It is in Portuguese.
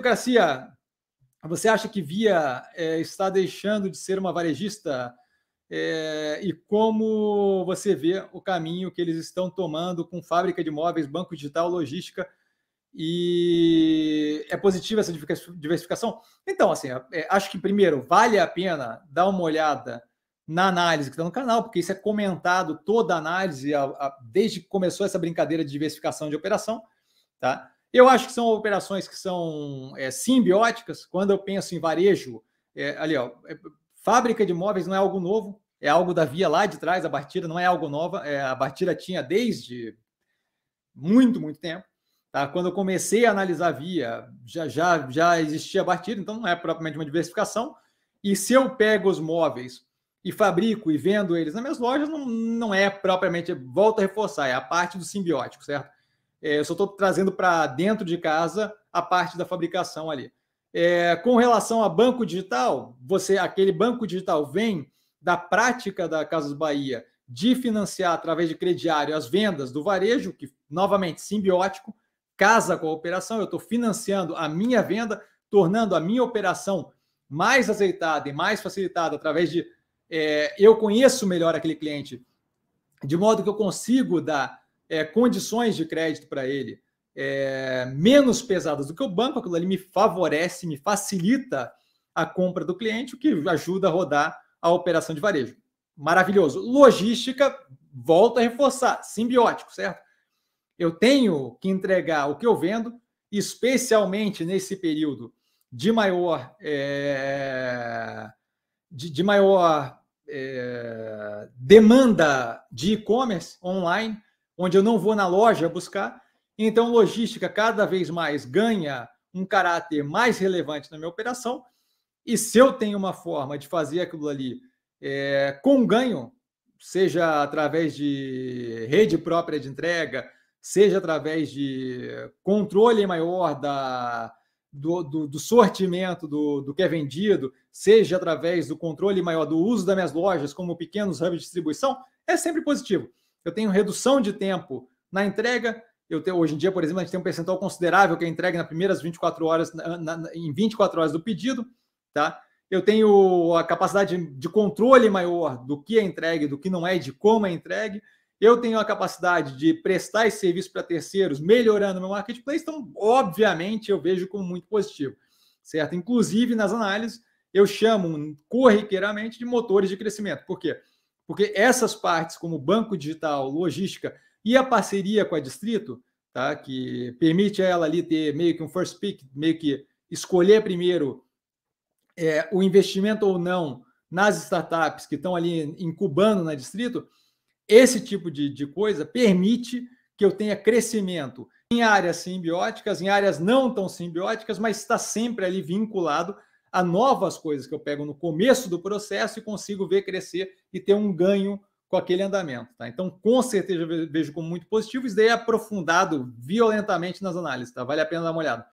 meritocracia, você acha que Via é, está deixando de ser uma varejista? É, e como você vê o caminho que eles estão tomando com fábrica de imóveis, banco digital, logística? E é positiva essa diversificação? Então, assim, é, acho que primeiro vale a pena dar uma olhada na análise que está no canal, porque isso é comentado toda a análise, a, a, desde que começou essa brincadeira de diversificação de operação, tá? Eu acho que são operações que são é, simbióticas. Quando eu penso em varejo, é, ali, ó, é, fábrica de móveis não é algo novo, é algo da via lá de trás. A Bartira não é algo nova. É, a Bartira tinha desde muito, muito tempo. Tá? Quando eu comecei a analisar a via, já, já, já existia a Bartira, então não é propriamente uma diversificação. E se eu pego os móveis e fabrico e vendo eles nas minhas lojas, não, não é propriamente, volta a reforçar, é a parte do simbiótico, certo? É, eu só estou trazendo para dentro de casa a parte da fabricação ali. É, com relação a banco digital, você aquele banco digital vem da prática da Casas Bahia de financiar através de crediário as vendas do varejo, que novamente simbiótico, casa com a operação, eu estou financiando a minha venda, tornando a minha operação mais azeitada e mais facilitada através de é, eu conheço melhor aquele cliente, de modo que eu consigo dar é, condições de crédito para ele é, menos pesadas do que o banco, aquilo ali me favorece, me facilita a compra do cliente, o que ajuda a rodar a operação de varejo. Maravilhoso. Logística, volta a reforçar, simbiótico, certo? Eu tenho que entregar o que eu vendo, especialmente nesse período de maior é, de, de, maior é, demanda de e-commerce online, onde eu não vou na loja buscar. Então, logística cada vez mais ganha um caráter mais relevante na minha operação. E se eu tenho uma forma de fazer aquilo ali é, com ganho, seja através de rede própria de entrega, seja através de controle maior da, do, do, do, sortimento do, do que é vendido, seja através do controle maior do uso das minhas lojas como pequenos hubs de distribuição, é sempre positivo eu tenho redução de tempo na entrega. Eu tenho, hoje em dia, por exemplo, a gente tem um percentual considerável que é entregue nas primeiras 24 horas, na, na, em 24 horas do pedido, tá? Eu tenho a capacidade de controle maior do que é entregue, do que não é, de como é entregue. Eu tenho a capacidade de prestar esse serviço para terceiros, melhorando meu marketplace. Então, obviamente, eu vejo como muito positivo, certo? Inclusive, nas análises, eu chamo corriqueiramente de motores de crescimento. Por quê? Porque porque essas partes, como banco digital, logística e a parceria com a Distrito, tá? que permite a ela ali ter meio que um first pick, meio que escolher primeiro é, o investimento ou não nas startups que estão ali incubando na Distrito, esse tipo de, de coisa permite que eu tenha crescimento em áreas simbióticas, em áreas não tão simbióticas, mas está sempre ali vinculado a novas coisas que eu pego no começo do processo e consigo ver crescer e ter um ganho com aquele andamento. Tá? Então, com certeza, vejo como muito positivo. Isso daí é aprofundado violentamente nas análises. Tá? Vale a pena dar uma olhada.